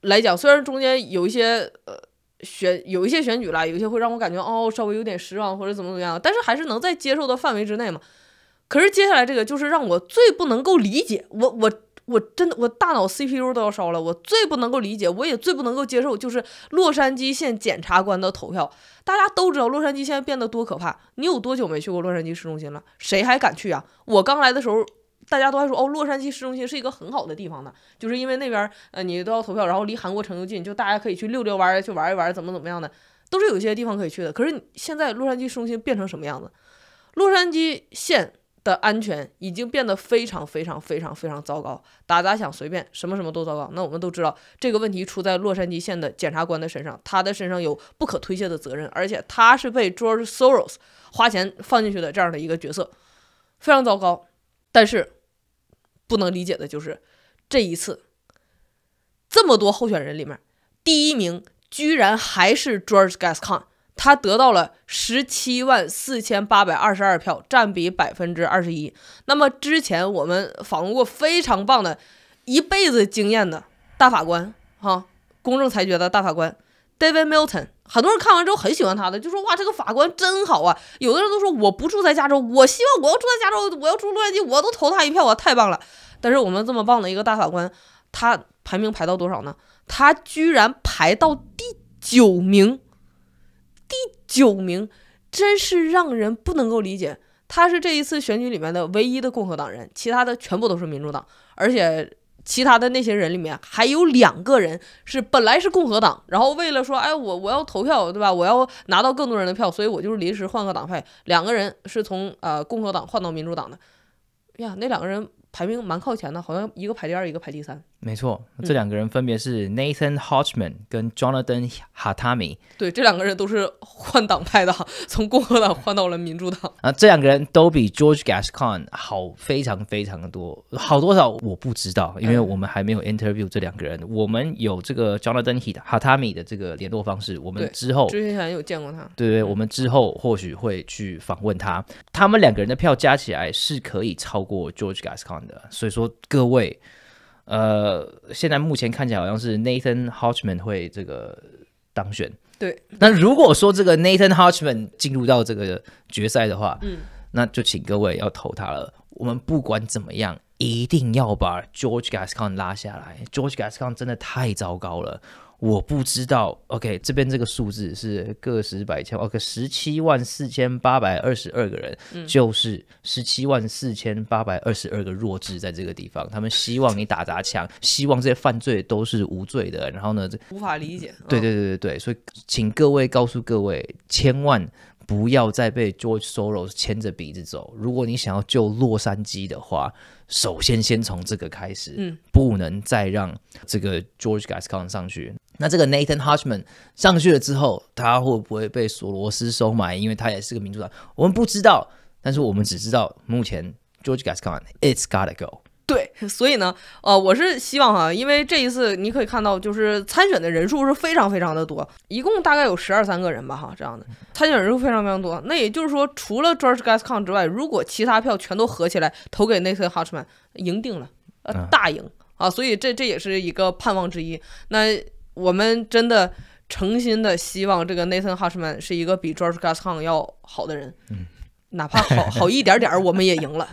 来讲，虽然中间有一些呃。选有一些选举啦，有一些会让我感觉哦，稍微有点失望或者怎么怎么样，但是还是能在接受的范围之内嘛。可是接下来这个就是让我最不能够理解，我我我真的我大脑 CPU 都要烧了，我最不能够理解，我也最不能够接受，就是洛杉矶县检察官的投票。大家都知道洛杉矶现在变得多可怕，你有多久没去过洛杉矶市中心了？谁还敢去啊？我刚来的时候。大家都还说哦，洛杉矶市中心是一个很好的地方呢，就是因为那边呃你都要投票，然后离韩国城又近，就大家可以去溜溜弯儿，去玩一玩，怎么怎么样的，都是有些地方可以去的。可是现在洛杉矶市中心变成什么样子？洛杉矶县的安全已经变得非常非常非常非常糟糕，打砸抢随便什么什么都糟糕。那我们都知道这个问题出在洛杉矶县的检察官的身上，他的身上有不可推卸的责任，而且他是被 George Soros 花钱放进去的这样的一个角色，非常糟糕。但是，不能理解的就是，这一次，这么多候选人里面，第一名居然还是 George Gascon，他得到了十七万四千八百二十二票，占比百分之二十一。那么之前我们访问过非常棒的、一辈子经验的大法官，哈，公正裁决的大法官。David Milton，很多人看完之后很喜欢他的，就说哇，这个法官真好啊！有的人都说，我不住在加州，我希望我要住在加州，我要住洛杉矶，我都投他一票啊，太棒了！但是我们这么棒的一个大法官，他排名排到多少呢？他居然排到第九名！第九名，真是让人不能够理解。他是这一次选举里面的唯一的共和党人，其他的全部都是民主党，而且。其他的那些人里面还有两个人是本来是共和党，然后为了说，哎，我我要投票，对吧？我要拿到更多人的票，所以我就是临时换个党派。两个人是从呃共和党换到民主党的，呀，那两个人排名蛮靠前的，好像一个排第二，一个排第三。没错，这两个人分别是 Nathan Hochman 跟 Jonathan Hatami。对，这两个人都是换党派的，从共和党换到了民主党。啊，这两个人都比 George Gascon 好非常非常的多，好多少我不知道，因为我们还没有 interview 这两个人。我们有这个 Jonathan Hatami 的这个联络方式，我们之后之前有见过他。对对，我们之后或许会去访问他。他们两个人的票加起来是可以超过 George Gascon 的，所以说各位。呃，现在目前看起来好像是 Nathan h o c h m a n 会这个当选。对，那如果说这个 Nathan h o c h m a n 进入到这个决赛的话，嗯，那就请各位要投他了。我们不管怎么样，一定要把 George Gascon 拉下来。George Gascon 真的太糟糕了。我不知道，OK，这边这个数字是个十百千万，OK，十七万四千八百二十二个人，就是十七万四千八百二十二个弱智在这个地方，他们希望你打砸抢，希望这些犯罪都是无罪的，然后呢，无法理解。对对对对对，所以请各位告诉各位，千万。不要再被 George Soros 牵着鼻子走。如果你想要救洛杉矶的话，首先先从这个开始。嗯，不能再让这个 George Gascon 上去。那这个 Nathan h a t m a n 上去了之后，他会不会被索罗斯收买？因为他也是个民主党。我们不知道，但是我们只知道目前 George Gascon it's gotta go。对，所以呢，呃，我是希望哈，因为这一次你可以看到，就是参选的人数是非常非常的多，一共大概有十二三个人吧，哈，这样的参选人数非常非常多。那也就是说，除了 George Gascon 之外，如果其他票全都合起来投给 Nathan h u r h m a n 赢定了，呃，大赢啊！所以这这也是一个盼望之一。那我们真的诚心的希望这个 Nathan h u r h m a n 是一个比 George Gascon 要好的人。嗯。哪怕好 好一点点儿，我们也赢了。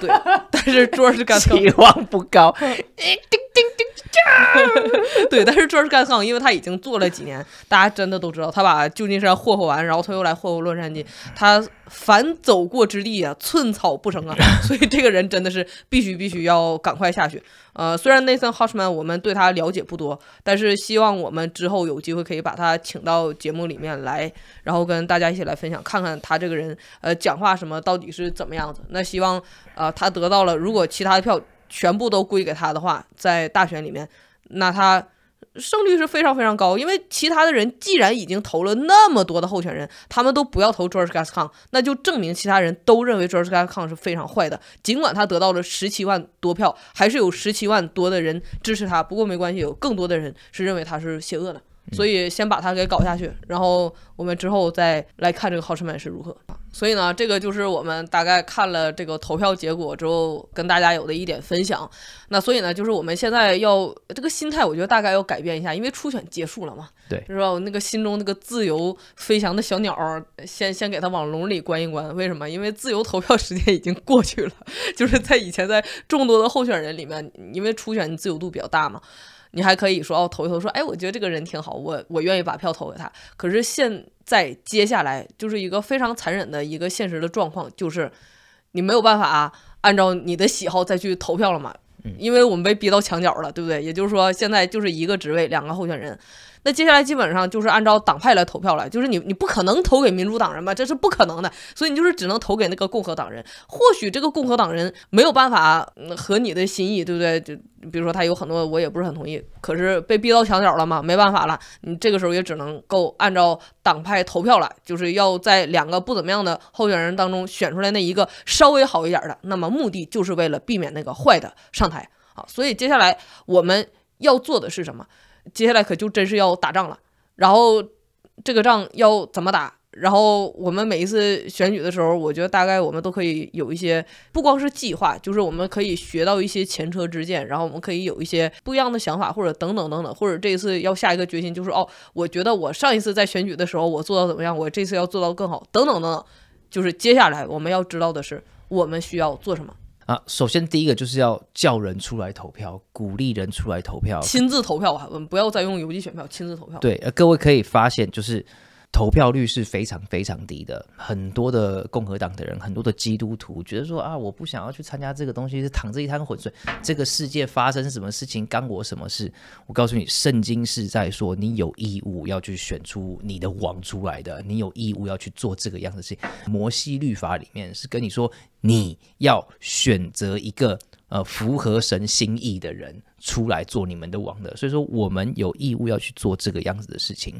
对，但是桌是干仓，期望不高。叮叮叮，对，但是桌是干仓，因为他已经做了几年，大家真的都知道，他把旧金山霍霍完，然后他又来霍霍洛杉矶，他凡走过之地啊，寸草不生啊，所以这个人真的是必须必须要赶快下去。呃，虽然内森·哈什曼，我们对他了解不多，但是希望我们之后有机会可以把他请到节目里面来，然后跟大家一起来分享，看看他这个人，呃，讲话什么到底是怎么样子。那希望，呃，他得到了，如果其他的票全部都归给他的话，在大选里面，那他。胜率是非常非常高，因为其他的人既然已经投了那么多的候选人，他们都不要投 George Gascon，那就证明其他人都认为 George Gascon 是非常坏的。尽管他得到了十七万多票，还是有十七万多的人支持他。不过没关系，有更多的人是认为他是邪恶的，所以先把他给搞下去，然后我们之后再来看这个 Houseman 是如何。所以呢，这个就是我们大概看了这个投票结果之后，跟大家有的一点分享。那所以呢，就是我们现在要这个心态，我觉得大概要改变一下，因为初选结束了嘛，对，是吧？我那个心中那个自由飞翔的小鸟，先先给它往笼里关一关。为什么？因为自由投票时间已经过去了，就是在以前在众多的候选人里面，因为初选自由度比较大嘛。你还可以说哦，投一投，说哎，我觉得这个人挺好，我我愿意把票投给他。可是现在接下来就是一个非常残忍的一个现实的状况，就是你没有办法按照你的喜好再去投票了嘛，因为我们被逼到墙角了，对不对？也就是说，现在就是一个职位两个候选人。那接下来基本上就是按照党派来投票了，就是你你不可能投给民主党人吧，这是不可能的，所以你就是只能投给那个共和党人。或许这个共和党人没有办法和你的心意，对不对？就比如说他有很多我也不是很同意，可是被逼到墙角了嘛，没办法了，你这个时候也只能够按照党派投票了，就是要在两个不怎么样的候选人当中选出来那一个稍微好一点的。那么目的就是为了避免那个坏的上台。好，所以接下来我们要做的是什么？接下来可就真是要打仗了，然后这个仗要怎么打？然后我们每一次选举的时候，我觉得大概我们都可以有一些，不光是计划，就是我们可以学到一些前车之鉴，然后我们可以有一些不一样的想法，或者等等等等，或者这一次要下一个决心就是哦，我觉得我上一次在选举的时候我做到怎么样，我这次要做到更好，等等等等，就是接下来我们要知道的是，我们需要做什么。啊，首先第一个就是要叫人出来投票，鼓励人出来投票，亲自投票我们不要再用邮寄选票，亲自投票。对，呃，各位可以发现就是。投票率是非常非常低的，很多的共和党的人，很多的基督徒觉得说啊，我不想要去参加这个东西，是淌着一滩浑水。这个世界发生什么事情，干我什么事？我告诉你，圣经是在说，你有义务要去选出你的王出来的，你有义务要去做这个样子的事情。摩西律法里面是跟你说，你要选择一个。呃，符合神心意的人出来做你们的王的，所以说我们有义务要去做这个样子的事情。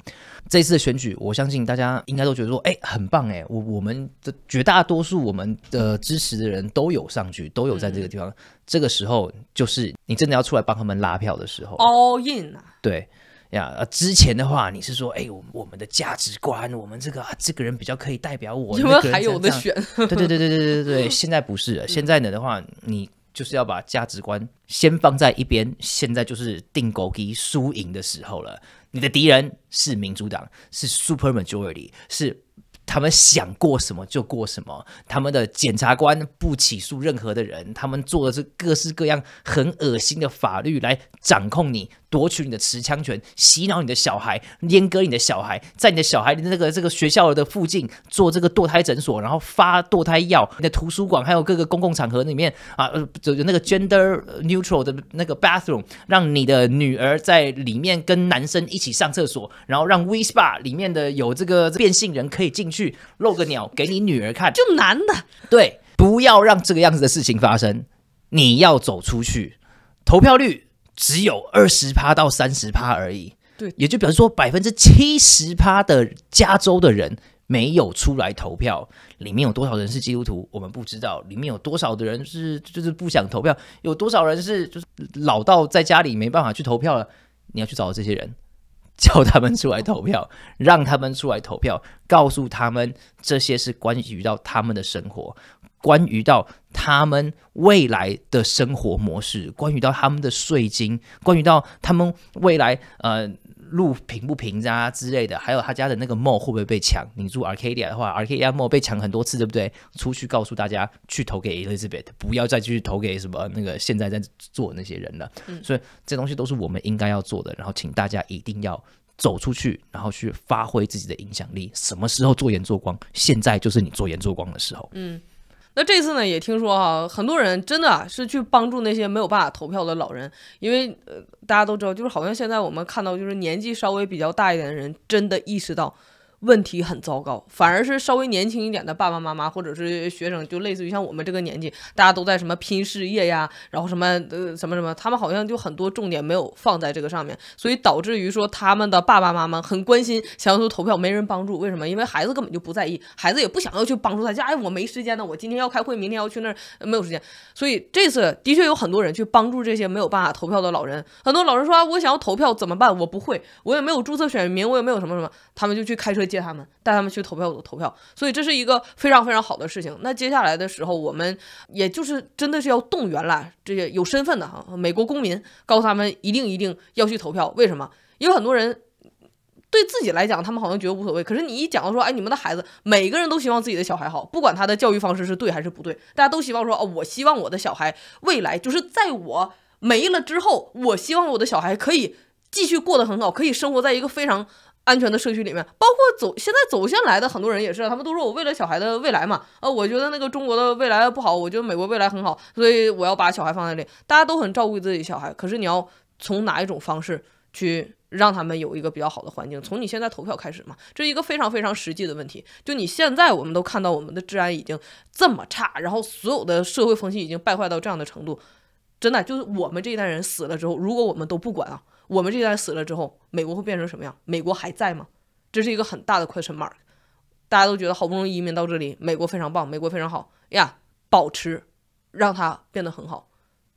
这次的选举，我相信大家应该都觉得说，哎，很棒哎！我我们的绝大多数我们的支持的人都有上去，都有在这个地方。这个时候，就是你真的要出来帮他们拉票的时候，all in 啊！对呀，之前的话你是说，哎，我我们的价值观，我们这个这个人比较可以代表我，因为还有的选。对对对对对对对对，现在不是，现在呢的话你。就是要把价值观先放在一边，现在就是定狗棋输赢的时候了。你的敌人是民主党，是 super majority，是。他们想过什么就过什么。他们的检察官不起诉任何的人，他们做的是各式各样很恶心的法律来掌控你，夺取你的持枪权，洗脑你的小孩，阉割你的小孩，在你的小孩的那个这个学校的附近做这个堕胎诊所，然后发堕胎药。你的图书馆还有各个公共场合里面啊，就有那个 gender neutral 的那个 bathroom，让你的女儿在里面跟男生一起上厕所，然后让 v spa 里面的有这个变性人可以进去。露个鸟给你女儿看，就男的对，不要让这个样子的事情发生。你要走出去，投票率只有二十趴到三十趴而已，对，也就表示说百分之七十趴的加州的人没有出来投票。里面有多少人是基督徒，我们不知道；里面有多少的人是就是不想投票，有多少人是就是老到在家里没办法去投票了。你要去找这些人。叫他们出来投票，让他们出来投票，告诉他们这些是关于到他们的生活，关于到他们未来的生活模式，关于到他们的税金，关于到他们未来呃。路平不平啊之类的，还有他家的那个 mall 会不会被抢？你住 Arcadia 的话，Arcadia mall 被抢很多次，对不对？出去告诉大家，去投给 Elizabeth，不要再去投给什么那个现在在做那些人了。所以这东西都是我们应该要做的。然后请大家一定要走出去，然后去发挥自己的影响力。什么时候做盐做光？现在就是你做盐做光的时候。嗯。那这次呢，也听说啊，很多人真的是去帮助那些没有办法投票的老人，因为呃，大家都知道，就是好像现在我们看到，就是年纪稍微比较大一点的人，真的意识到。问题很糟糕，反而是稍微年轻一点的爸爸妈妈或者是学生，就类似于像我们这个年纪，大家都在什么拼事业呀，然后什么什么什么，他们好像就很多重点没有放在这个上面，所以导致于说他们的爸爸妈妈很关心，想要说投票没人帮助，为什么？因为孩子根本就不在意，孩子也不想要去帮助他，家，哎，我没时间呢，我今天要开会，明天要去那儿，没有时间。所以这次的确有很多人去帮助这些没有办法投票的老人，很多老人说，我想要投票怎么办？我不会，我也没有注册选民，我也没有什么什么，他们就去开车。接他们，带他们去投票，我都投票，所以这是一个非常非常好的事情。那接下来的时候，我们也就是真的是要动员了这些有身份的哈，美国公民，告诉他们一定一定要去投票。为什么？因为很多人对自己来讲，他们好像觉得无所谓。可是你一讲到说，哎，你们的孩子，每个人都希望自己的小孩好，不管他的教育方式是对还是不对，大家都希望说，哦，我希望我的小孩未来就是在我没了之后，我希望我的小孩可以继续过得很好，可以生活在一个非常。安全的社区里面，包括走现在走线来的很多人也是，他们都说我为了小孩的未来嘛，呃，我觉得那个中国的未来不好，我觉得美国未来很好，所以我要把小孩放在这。大家都很照顾自己小孩，可是你要从哪一种方式去让他们有一个比较好的环境？从你现在投票开始嘛，这是一个非常非常实际的问题。就你现在，我们都看到我们的治安已经这么差，然后所有的社会风气已经败坏到这样的程度，真的就是我们这一代人死了之后，如果我们都不管啊。我们这一代死了之后，美国会变成什么样？美国还在吗？这是一个很大的 question mark，大家都觉得好不容易移民到这里，美国非常棒，美国非常好呀，保持，让它变得很好，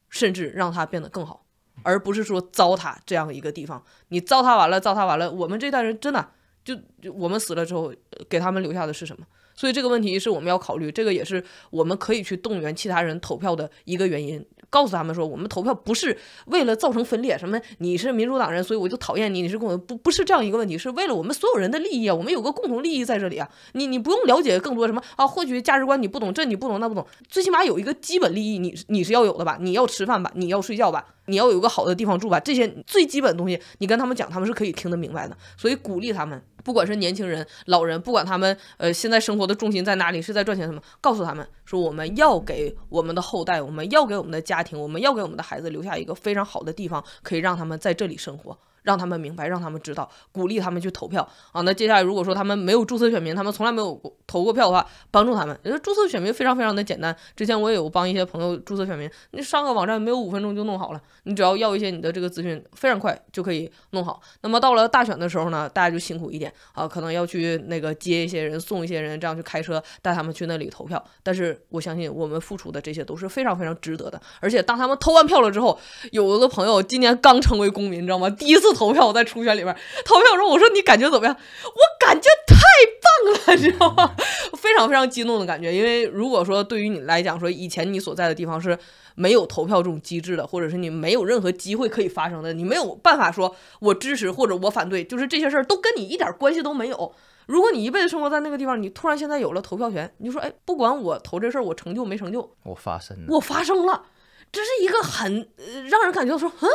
甚至让它变得更好，而不是说糟蹋这样一个地方。你糟蹋完了，糟蹋完了，我们这代人真的就就我们死了之后，给他们留下的是什么？所以这个问题是我们要考虑，这个也是我们可以去动员其他人投票的一个原因。告诉他们说，我们投票不是为了造成分裂。什么？你是民主党人，所以我就讨厌你。你是共不不是这样一个问题，是为了我们所有人的利益啊。我们有个共同利益在这里啊。你你不用了解更多什么啊？获取价值观你不懂，这你不懂，那不懂。最起码有一个基本利益，你你是要有的吧？你要吃饭吧？你要睡觉吧？你要有个好的地方住吧？这些最基本的东西，你跟他们讲，他们是可以听得明白的。所以鼓励他们。不管是年轻人、老人，不管他们，呃，现在生活的重心在哪里，是在赚钱，什么？告诉他们说，我们要给我们的后代，我们要给我们的家庭，我们要给我们的孩子留下一个非常好的地方，可以让他们在这里生活。让他们明白，让他们知道，鼓励他们去投票啊。那接下来，如果说他们没有注册选民，他们从来没有投过票的话，帮助他们。因为注册选民非常非常的简单，之前我也有帮一些朋友注册选民，你上个网站没有五分钟就弄好了。你只要要一些你的这个资讯，非常快就可以弄好。那么到了大选的时候呢，大家就辛苦一点啊，可能要去那个接一些人，送一些人，这样去开车带他们去那里投票。但是我相信我们付出的这些都是非常非常值得的。而且当他们投完票了之后，有的朋友今年刚成为公民，你知道吗？第一次。投票我在初选里边投票的时候，我说你感觉怎么样？我感觉太棒了，你知道吗？非常非常激动的感觉。因为如果说对于你来讲，说以前你所在的地方是没有投票这种机制的，或者是你没有任何机会可以发生的，你没有办法说我支持或者我反对，就是这些事儿都跟你一点关系都没有。如果你一辈子生活在那个地方，你突然现在有了投票权，你就说，哎，不管我投这事儿我成就没成就，我发生，我发生了，这是一个很让人感觉说，嗯。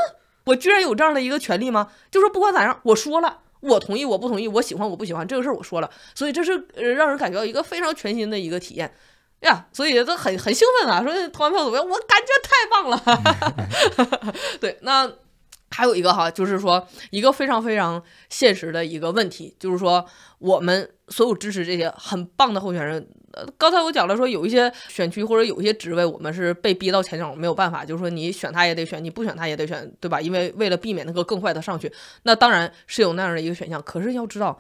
我居然有这样的一个权利吗？就是不管咋样，我说了，我同意，我不同意，我喜欢，我不喜欢这个事儿，我说了，所以这是让人感觉到一个非常全新的一个体验呀，所以都很很兴奋啊，说投完票怎么样？我感觉太棒了，对，那。还有一个哈，就是说一个非常非常现实的一个问题，就是说我们所有支持这些很棒的候选人。呃，刚才我讲了说，有一些选区或者有一些职位，我们是被逼到前角，没有办法，就是说你选他也得选，你不选他也得选，对吧？因为为了避免那个更坏的上去，那当然是有那样的一个选项。可是要知道，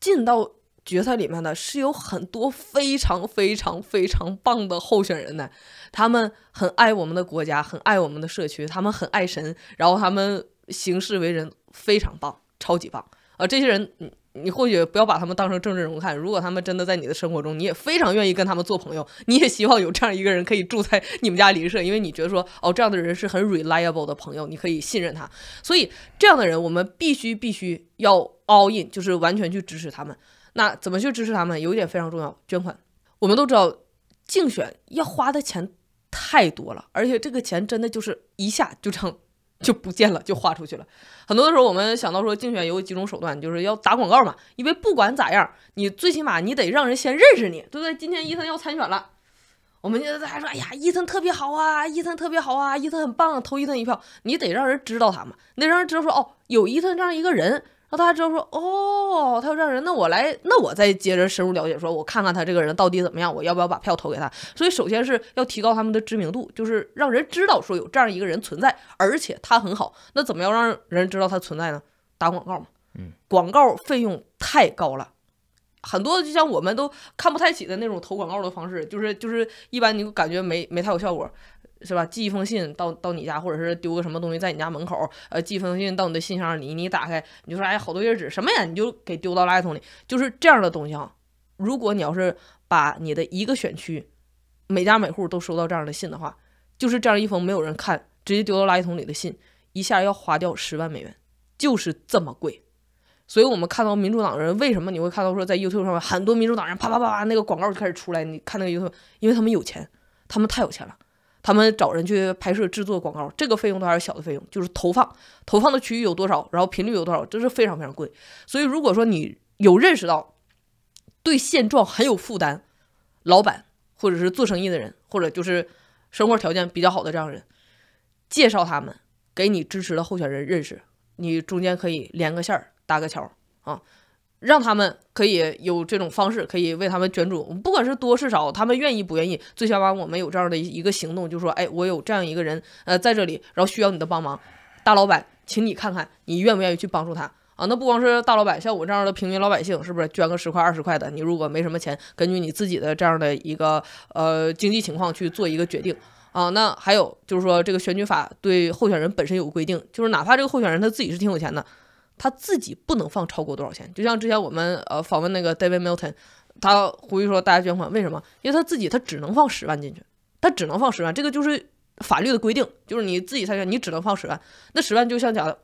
进到。决赛里面呢是有很多非常非常非常棒的候选人的，他们很爱我们的国家，很爱我们的社区，他们很爱神，然后他们行事为人非常棒，超级棒啊！这些人你你或许不要把他们当成政治人物看，如果他们真的在你的生活中，你也非常愿意跟他们做朋友，你也希望有这样一个人可以住在你们家邻舍，因为你觉得说哦这样的人是很 reliable 的朋友，你可以信任他，所以这样的人我们必须必须要 all in，就是完全去支持他们。那怎么去支持他们？有一点非常重要，捐款。我们都知道，竞选要花的钱太多了，而且这个钱真的就是一下就成就不见了，就花出去了。很多的时候，我们想到说，竞选有几种手段，就是要打广告嘛。因为不管咋样，你最起码你得让人先认识你，对不对？今天伊森要参选了，我们现大家说，哎呀，伊森特别好啊，伊森特别好啊，伊森很棒，投伊森一票。你得让人知道他嘛，得让人知道说，哦，有伊森这样一个人。那大家知道说，哦，他要让人，那我来，那我再接着深入了解，说我看看他这个人到底怎么样，我要不要把票投给他？所以首先是要提高他们的知名度，就是让人知道说有这样一个人存在，而且他很好。那怎么要让人知道他存在呢？打广告嘛。嗯，广告费用太高了，很多就像我们都看不太起的那种投广告的方式，就是就是一般你感觉没没太有效果。是吧？寄一封信到到你家，或者是丢个什么东西在你家门口呃，寄一封信到你的信箱里，你打开你就说，哎好多页纸，什么呀？你就给丢到垃圾桶里。就是这样的东西啊。如果你要是把你的一个选区，每家每户都收到这样的信的话，就是这样一封没有人看，直接丢到垃圾桶里的信，一下要花掉十万美元，就是这么贵。所以我们看到民主党人为什么你会看到说在 YouTube 上面很多民主党人啪啪啪啪那个广告就开始出来，你看那个 YouTube，因为他们有钱，他们太有钱了。他们找人去拍摄制作广告，这个费用都还是小的费用，就是投放，投放的区域有多少，然后频率有多少，这是非常非常贵。所以如果说你有认识到对现状很有负担，老板或者是做生意的人，或者就是生活条件比较好的这样人，介绍他们给你支持的候选人认识，你中间可以连个线儿，搭个桥啊。让他们可以有这种方式，可以为他们捐助，不管是多是少，他们愿意不愿意？最起码我们有这样的一一个行动，就是说，哎，我有这样一个人，呃，在这里，然后需要你的帮忙，大老板，请你看看，你愿不愿意去帮助他啊？那不光是大老板，像我这样的平民老百姓，是不是捐个十块二十块的？你如果没什么钱，根据你自己的这样的一个呃经济情况去做一个决定啊？那还有就是说，这个选举法对候选人本身有规定，就是哪怕这个候选人他自己是挺有钱的。他自己不能放超过多少钱，就像之前我们呃访问那个 David Milton，他呼吁说大家捐款，为什么？因为他自己他只能放十万进去，他只能放十万，这个就是法律的规定，就是你自己参加，你只能放十万，那十万就像假的，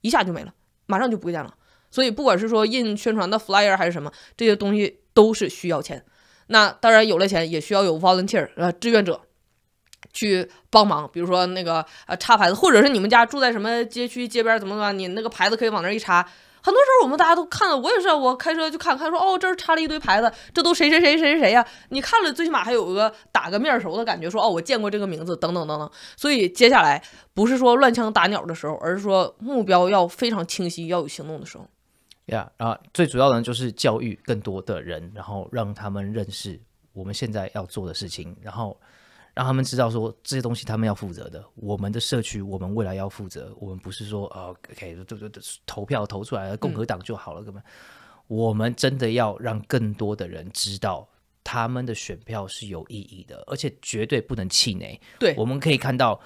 一下就没了，马上就不见了。所以不管是说印宣传的 flyer 还是什么，这些东西都是需要钱。那当然有了钱，也需要有 volunteer 呃志愿者。去帮忙，比如说那个呃插牌子，或者是你们家住在什么街区街边怎么怎么，你那个牌子可以往那儿一插。很多时候我们大家都看了，我也是，我开车就看，看说哦，这儿插了一堆牌子，这都谁谁谁谁谁谁呀？你看了，最起码还有个打个面熟的感觉，说哦，我见过这个名字等等等等。所以接下来不是说乱枪打鸟的时候，而是说目标要非常清晰，要有行动的时候。呀啊，最主要的就是教育更多的人，然后让他们认识我们现在要做的事情，然后。让他们知道说这些东西他们要负责的，我们的社区我们未来要负责。我们不是说呃，OK，就就投票投出来了，共和党就好了，哥们。我们真的要让更多的人知道，他们的选票是有意义的，而且绝对不能气馁。对，我们可以看到，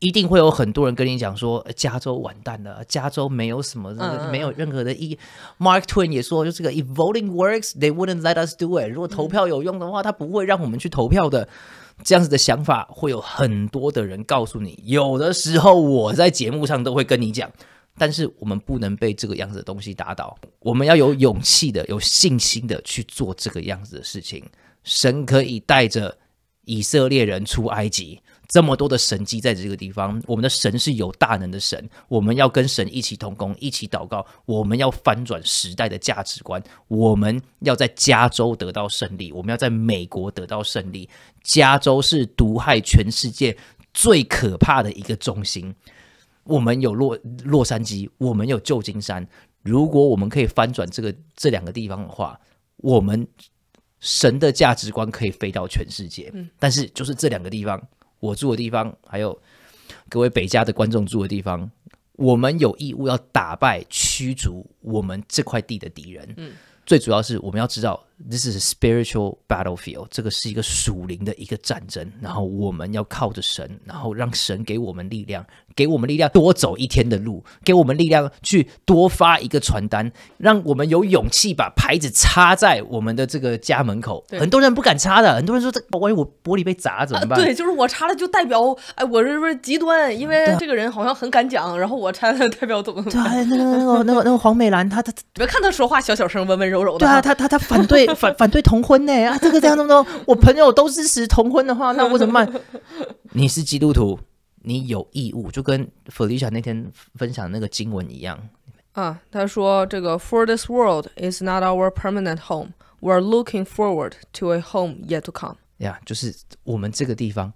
一定会有很多人跟你讲说，加州完蛋了，加州没有什么，没有任何的意义。Mark Twain 也说，就是个 If voting works, they wouldn't let us do it。如果投票有用的话，他不会让我们去投票的。这样子的想法会有很多的人告诉你，有的时候我在节目上都会跟你讲，但是我们不能被这个样子的东西打倒，我们要有勇气的、有信心的去做这个样子的事情。神可以带着。以色列人出埃及，这么多的神迹在这个地方。我们的神是有大能的神，我们要跟神一起同工，一起祷告。我们要翻转时代的价值观。我们要在加州得到胜利，我们要在美国得到胜利。加州是毒害全世界最可怕的一个中心。我们有洛洛杉矶，我们有旧金山。如果我们可以翻转这个这两个地方的话，我们。神的价值观可以飞到全世界，但是就是这两个地方，我住的地方，还有各位北加的观众住的地方，我们有义务要打败驱逐我们这块地的敌人。嗯，最主要是我们要知道，t 这是 spiritual battlefield，这个是一个属灵的一个战争，然后我们要靠着神，然后让神给我们力量。给我们力量，多走一天的路；给我们力量，去多发一个传单，让我们有勇气把牌子插在我们的这个家门口。很多人不敢插的，很多人说这万一我玻璃被砸怎么办？对，就是我插了就代表哎，我是不是极端？因为这个人好像很敢讲，然后我插了代表怎么怎么？对，那个那个那个那个黄美兰，她她别看她说话小小声、温温柔柔的，对啊，她她她反对反反对同婚呢啊，这个这样弄弄，我朋友都支持同婚的话，那我怎么办？你是基督徒。你有义务，就跟 Felicia 那天分享那个经文一样啊。他说：“这个 For this world is not our permanent home. We are looking forward to a home yet to come。”呀，就是我们这个地方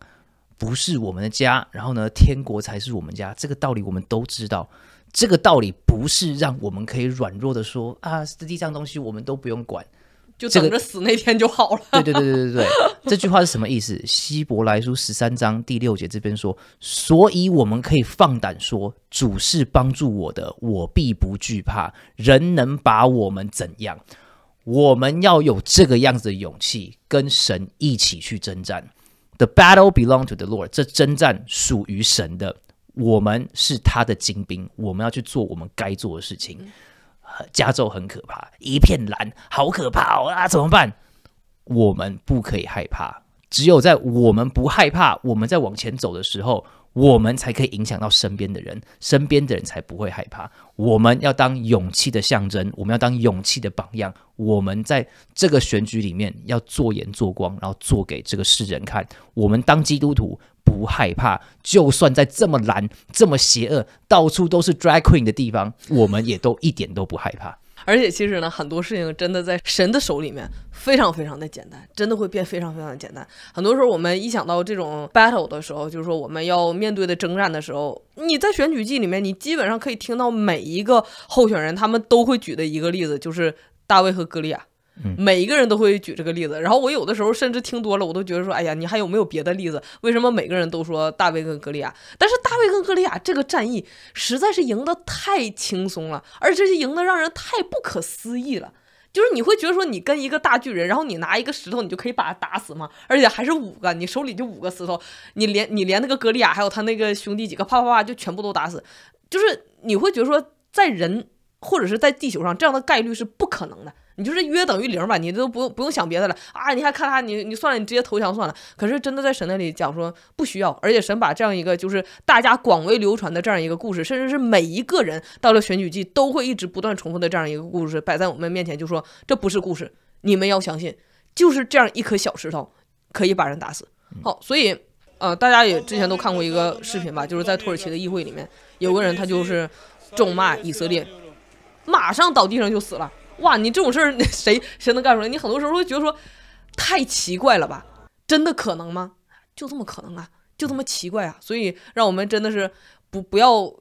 不是我们的家，然后呢，天国才是我们家。这个道理我们都知道。这个道理不是让我们可以软弱的说啊，这地上东西我们都不用管。就等着死那天就好了。对对对对对对，这句话是什么意思？希伯来书十三章第六节这边说，所以我们可以放胆说，主是帮助我的，我必不惧怕。人能把我们怎样？我们要有这个样子的勇气，跟神一起去征战。The battle b e l o n g to the Lord，这征战属于神的。我们是他的精兵，我们要去做我们该做的事情。加州很可怕，一片蓝，好可怕啊！怎么办？我们不可以害怕，只有在我们不害怕，我们在往前走的时候，我们才可以影响到身边的人，身边的人才不会害怕。我们要当勇气的象征，我们要当勇气的榜样。我们在这个选举里面要做言做光，然后做给这个世人看。我们当基督徒。不害怕，就算在这么难、这么邪恶、到处都是 Drag Queen 的地方，我们也都一点都不害怕。而且，其实呢，很多事情真的在神的手里面非常非常的简单，真的会变非常非常的简单。很多时候，我们一想到这种 battle 的时候，就是说我们要面对的征战的时候，你在选举季里面，你基本上可以听到每一个候选人他们都会举的一个例子，就是大卫和歌利亚。每一个人都会举这个例子，然后我有的时候甚至听多了，我都觉得说，哎呀，你还有没有别的例子？为什么每个人都说大卫跟格利亚？但是大卫跟格利亚这个战役实在是赢得太轻松了，而且赢得让人太不可思议了。就是你会觉得说，你跟一个大巨人，然后你拿一个石头，你就可以把他打死吗？而且还是五个，你手里就五个石头，你连你连那个格利亚还有他那个兄弟几个，啪啪啪就全部都打死。就是你会觉得说，在人或者是在地球上，这样的概率是不可能的。你就是约等于零吧，你都不用不用想别的了啊！你还看他，你你算了，你直接投降算了。可是真的在神那里讲说不需要，而且神把这样一个就是大家广为流传的这样一个故事，甚至是每一个人到了选举季都会一直不断重复的这样一个故事摆在我们面前，就说这不是故事，你们要相信，就是这样一颗小石头可以把人打死。好，所以呃，大家也之前都看过一个视频吧，就是在土耳其的议会里面有个人他就是咒骂以色列，马上倒地上就死了。哇，你这种事儿，谁谁能干出来？你很多时候会觉得说，太奇怪了吧？真的可能吗？就这么可能啊？就这么奇怪啊？所以让我们真的是不不要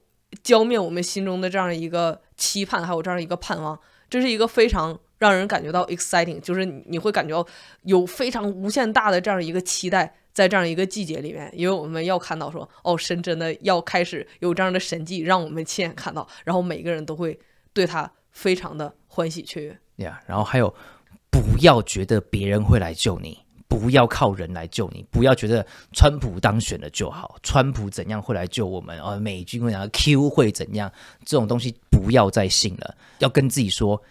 浇灭我们心中的这样一个期盼，还有这样一个盼望。这是一个非常让人感觉到 exciting，就是你会感觉有非常无限大的这样一个期待在这样一个季节里面，因为我们要看到说，哦，神真的要开始有这样的神迹，让我们亲眼看到，然后每个人都会对他非常的。欢喜雀跃，对啊，然后还有，不要觉得别人会来救你，不要靠人来救你，不要觉得川普当选了就好，川普怎样会来救我们哦，美军会怎样？Q 会怎样？这种东西不要再信了，要跟自己说，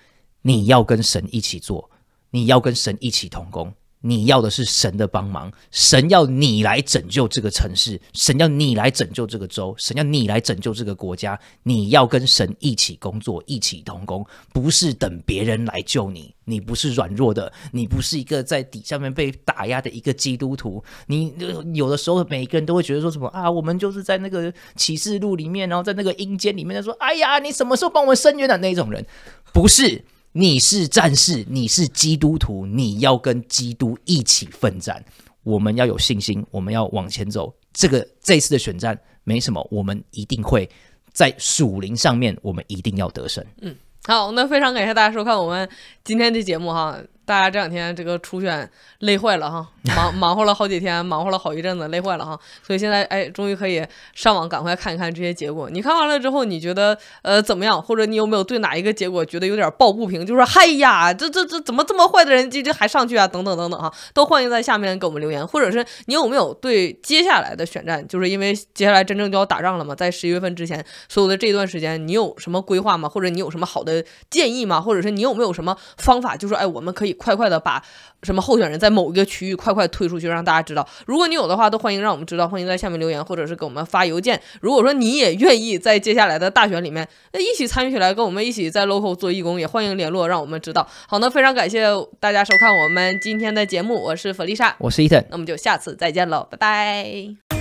你要跟神一起做，你要跟神一起同工。你要的是神的帮忙，神要你来拯救这个城市，神要你来拯救这个州，神要你来拯救这个国家。你要跟神一起工作，一起同工，不是等别人来救你。你不是软弱的，你不是一个在底下面被打压的一个基督徒。你有的时候，每一个人都会觉得说什么啊，我们就是在那个启示录里面，然后在那个阴间里面，说哎呀，你什么时候帮我们伸冤的那种人，不是。你是战士，你是基督徒，你要跟基督一起奋战。我们要有信心，我们要往前走。这个这次的选战没什么，我们一定会在属灵上面，我们一定要得胜。嗯，好，那非常感谢大家收看我们今天的节目哈。大家这两天这个初选累坏了哈，忙忙活了好几天，忙活了好一阵子，累坏了哈。所以现在哎，终于可以上网赶快看一看这些结果。你看完了之后，你觉得呃怎么样？或者你有没有对哪一个结果觉得有点抱不平？就说嗨呀，这这这怎么这么坏的人这这还上去啊？等等等等哈，都欢迎在下面给我们留言。或者是你有没有对接下来的选战，就是因为接下来真正就要打仗了嘛，在十一月份之前所有的这段时间，你有什么规划吗？或者你有什么好的建议吗？或者是你有没有什么方法？就说哎，我们可以。快快的把什么候选人，在某一个区域快快推出去，让大家知道。如果你有的话，都欢迎让我们知道，欢迎在下面留言，或者是给我们发邮件。如果说你也愿意在接下来的大选里面那一起参与起来，跟我们一起在 l o c a l 做义工，也欢迎联络，让我们知道。好，那非常感谢大家收看我们今天的节目，我是弗丽莎，我是伊藤，那我们就下次再见喽，拜拜。